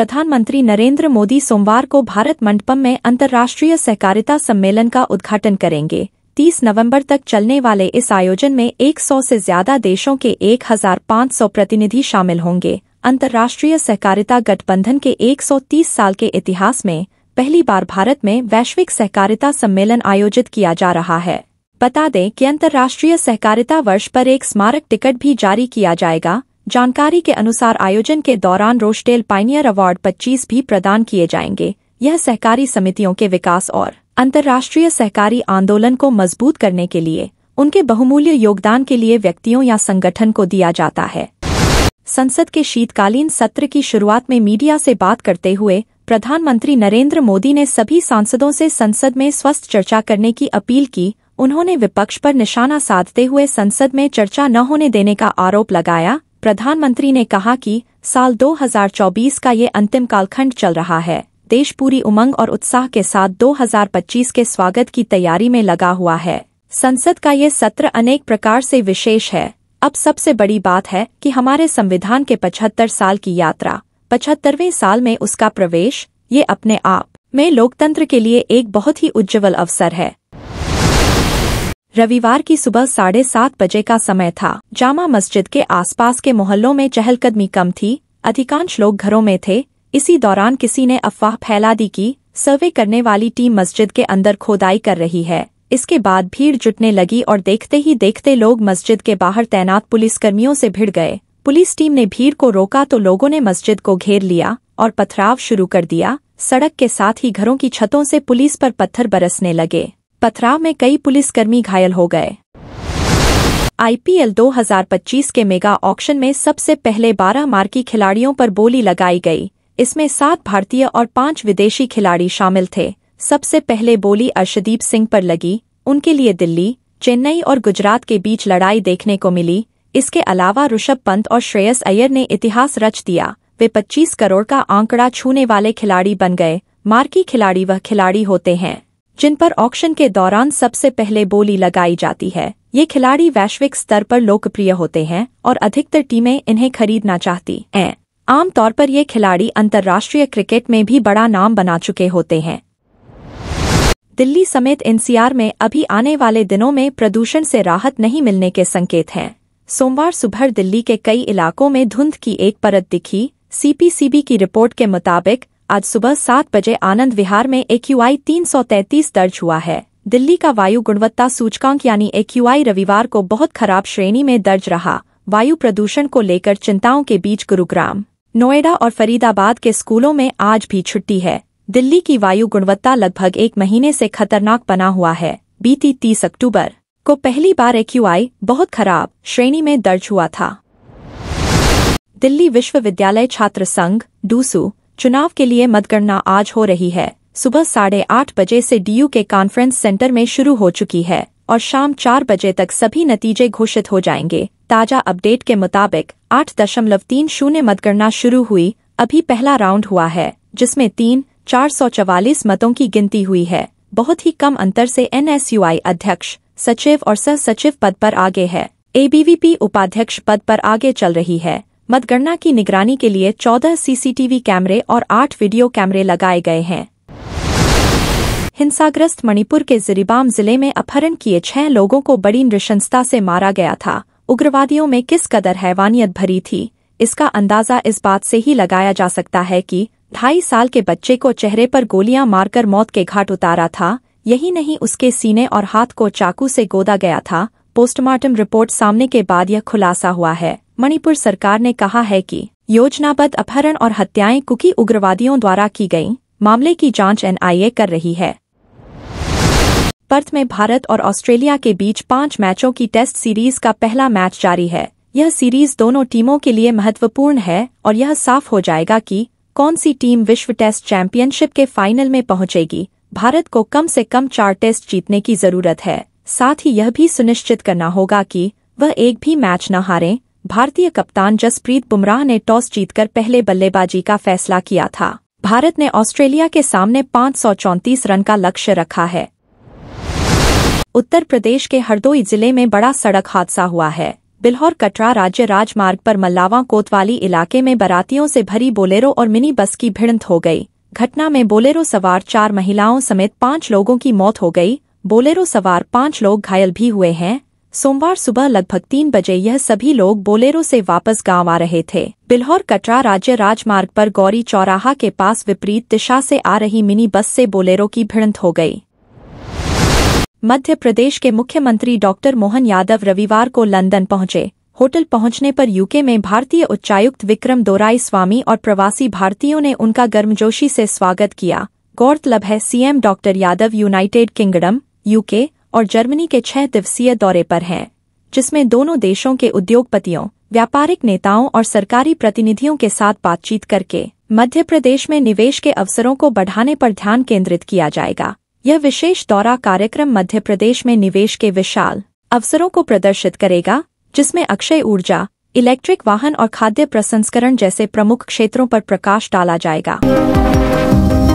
प्रधानमंत्री नरेंद्र मोदी सोमवार को भारत मंडपम में अंतर्राष्ट्रीय सहकारिता सम्मेलन का उद्घाटन करेंगे 30 नवंबर तक चलने वाले इस आयोजन में 100 से ज्यादा देशों के 1,500 प्रतिनिधि शामिल होंगे अंतर्राष्ट्रीय सहकारिता गठबंधन के 130 साल के इतिहास में पहली बार भारत में वैश्विक सहकारिता सम्मेलन आयोजित किया जा रहा है बता दें कि अंतर्राष्ट्रीय सहकारिता वर्ष पर एक स्मारक टिकट भी जारी किया जाएगा जानकारी के अनुसार आयोजन के दौरान रोशटेल पाइनियर अवार्ड 25 भी प्रदान किए जाएंगे यह सहकारी समितियों के विकास और अंतर्राष्ट्रीय सहकारी आंदोलन को मजबूत करने के लिए उनके बहुमूल्य योगदान के लिए व्यक्तियों या संगठन को दिया जाता है संसद के शीतकालीन सत्र की शुरुआत में मीडिया से बात करते हुए प्रधानमंत्री नरेंद्र मोदी ने सभी सांसदों से संसद में स्वस्थ चर्चा करने की अपील की उन्होंने विपक्ष पर निशाना साधते हुए संसद में चर्चा न होने देने का आरोप लगाया प्रधानमंत्री ने कहा कि साल 2024 का ये अंतिम कालखंड चल रहा है देश पूरी उमंग और उत्साह के साथ 2025 के स्वागत की तैयारी में लगा हुआ है संसद का ये सत्र अनेक प्रकार से विशेष है अब सबसे बड़ी बात है कि हमारे संविधान के 75 साल की यात्रा पचहत्तरवें साल में उसका प्रवेश ये अपने आप में लोकतंत्र के लिए एक बहुत ही उज्जवल अवसर है रविवार की सुबह साढ़े सात बजे का समय था जामा मस्जिद के आसपास के मोहल्लों में चहलकदमी कम थी अधिकांश लोग घरों में थे इसी दौरान किसी ने अफवाह फैला दी कि सर्वे करने वाली टीम मस्जिद के अंदर खोदाई कर रही है इसके बाद भीड़ जुटने लगी और देखते ही देखते लोग मस्जिद के बाहर तैनात पुलिसकर्मियों से भिड़ गए पुलिस टीम ने भीड़ को रोका तो लोगों ने मस्जिद को घेर लिया और पथराव शुरू कर दिया सड़क के साथ ही घरों की छतों से पुलिस पर पत्थर बरसने लगे पथराव में कई पुलिसकर्मी घायल हो गए आईपीएल 2025 के मेगा ऑक्शन में सबसे पहले 12 मार्की खिलाड़ियों पर बोली लगाई गई इसमें सात भारतीय और पांच विदेशी खिलाड़ी शामिल थे सबसे पहले बोली अर्शदीप सिंह पर लगी उनके लिए दिल्ली चेन्नई और गुजरात के बीच लड़ाई देखने को मिली इसके अलावा ऋषभ पंत और श्रेयस अय्यर ने इतिहास रच दिया वे 25 करोड़ का आंकड़ा छूने वाले खिलाड़ी बन गए मार्की खिलाड़ी वह खिलाड़ी होते हैं जिन पर ऑक्शन के दौरान सबसे पहले बोली लगाई जाती है ये खिलाड़ी वैश्विक स्तर पर लोकप्रिय होते हैं और अधिकतर टीमें इन्हें खरीदना चाहती हैं आमतौर पर ये खिलाड़ी अंतर्राष्ट्रीय क्रिकेट में भी बड़ा नाम बना चुके होते हैं दिल्ली समेत एनसीआर में अभी आने वाले दिनों में प्रदूषण से राहत नहीं मिलने के संकेत हैं सोमवार सुबह दिल्ली के कई इलाकों में धुंध की एक परत दिखी सीपीसीबी की रिपोर्ट के मुताबिक आज सुबह सात बजे आनंद विहार में एक्यूआई 333 दर्ज हुआ है दिल्ली का वायु गुणवत्ता सूचकांक यानी आई रविवार को बहुत खराब श्रेणी में दर्ज रहा वायु प्रदूषण को लेकर चिंताओं के बीच गुरुग्राम नोएडा और फरीदाबाद के स्कूलों में आज भी छुट्टी है दिल्ली की वायु गुणवत्ता लगभग एक महीने से खतरनाक बना हुआ है बीती तीस अक्टूबर को पहली बार आई बहुत खराब श्रेणी में दर्ज हुआ था दिल्ली विश्वविद्यालय छात्र संघ डूसू चुनाव के लिए मतगणना आज हो रही है सुबह साढ़े आठ बजे से डीयू के कॉन्फ्रेंस सेंटर में शुरू हो चुकी है और शाम चार बजे तक सभी नतीजे घोषित हो जाएंगे ताजा अपडेट के मुताबिक आठ दशमलव तीन शून्य मतगणना शुरू हुई अभी पहला राउंड हुआ है जिसमें तीन चार सौ चवालीस मतों की गिनती हुई है बहुत ही कम अंतर से एनएसयूआई अध्यक्ष सचिव और सह सचिव पद पर आगे है एबीवीपी उपाध्यक्ष पद पर आगे चल रही है मतगणना की निगरानी के लिए 14 सीसीटीवी कैमरे और 8 वीडियो कैमरे लगाए गए हैं हिंसाग्रस्त मणिपुर के जिरीबाम जिले में अपहरण किए छह लोगों को बड़ी नृशंसता से मारा गया था उग्रवादियों में किस कदर हैवानियत भरी थी इसका अंदाजा इस बात से ही लगाया जा सकता है कि ढाई साल के बच्चे को चेहरे पर गोलियां मारकर मौत के घाट उतारा था यही नहीं उसके सीने और हाथ को चाकू से गोदा गया था पोस्टमार्टम रिपोर्ट सामने के बाद यह खुलासा हुआ है मणिपुर सरकार ने कहा है कि योजनाबद्ध अपहरण और हत्याएं कुकी उग्रवादियों द्वारा की गयी मामले की जांच एनआईए कर रही है पर्थ में भारत और ऑस्ट्रेलिया के बीच पांच मैचों की टेस्ट सीरीज का पहला मैच जारी है यह सीरीज दोनों टीमों के लिए महत्वपूर्ण है और यह साफ हो जाएगा कि कौन सी टीम विश्व टेस्ट चैंपियनशिप के फाइनल में पहुंचेगी भारत को कम से कम चार टेस्ट जीतने की जरूरत है साथ ही यह भी सुनिश्चित करना होगा कि वह एक भी मैच न हारें भारतीय कप्तान जसप्रीत बुमराह ने टॉस जीतकर पहले बल्लेबाजी का फैसला किया था भारत ने ऑस्ट्रेलिया के सामने पाँच रन का लक्ष्य रखा है उत्तर प्रदेश के हरदोई जिले में बड़ा सड़क हादसा हुआ है बिल्हौर कटरा राज्य राजमार्ग पर मल्लावा कोतवाली इलाके में बरातियों से भरी बोलेरो और मिनी बस की भिड़ंत हो गई घटना में बोलेरो सवार चार महिलाओं समेत पाँच लोगों की मौत हो गई बोलेरो सवार पाँच लोग घायल भी हुए हैं सोमवार सुबह लगभग तीन बजे यह सभी लोग बोलेरो से वापस गांव आ रहे थे बिल्हौर कटरा राज्य राजमार्ग पर गौरी चौराहा के पास विपरीत दिशा से आ रही मिनी बस से बोलेरो की भिड़ंत हो गई मध्य प्रदेश के मुख्यमंत्री डॉक्टर मोहन यादव रविवार को लंदन पहुंचे होटल पहुंचने पर यूके में भारतीय उच्चायुक्त विक्रम दोराई स्वामी और प्रवासी भारतीयों ने उनका गर्मजोशी से स्वागत किया गौरतलब है CM doctor Yadav United Kingdom UK और जर्मनी के छह दिवसीय दौरे पर हैं जिसमें दोनों देशों के उद्योगपतियों व्यापारिक नेताओं और सरकारी प्रतिनिधियों के साथ बातचीत करके मध्य प्रदेश में निवेश के अवसरों को बढ़ाने पर ध्यान केंद्रित किया जाएगा यह विशेष दौरा कार्यक्रम मध्य प्रदेश में निवेश के विशाल अवसरों को प्रदर्शित करेगा जिसमें अक्षय ऊर्जा इलेक्ट्रिक वाहन और खाद्य प्रसंस्करण जैसे प्रमुख क्षेत्रों पर प्रकाश डाला जाएगा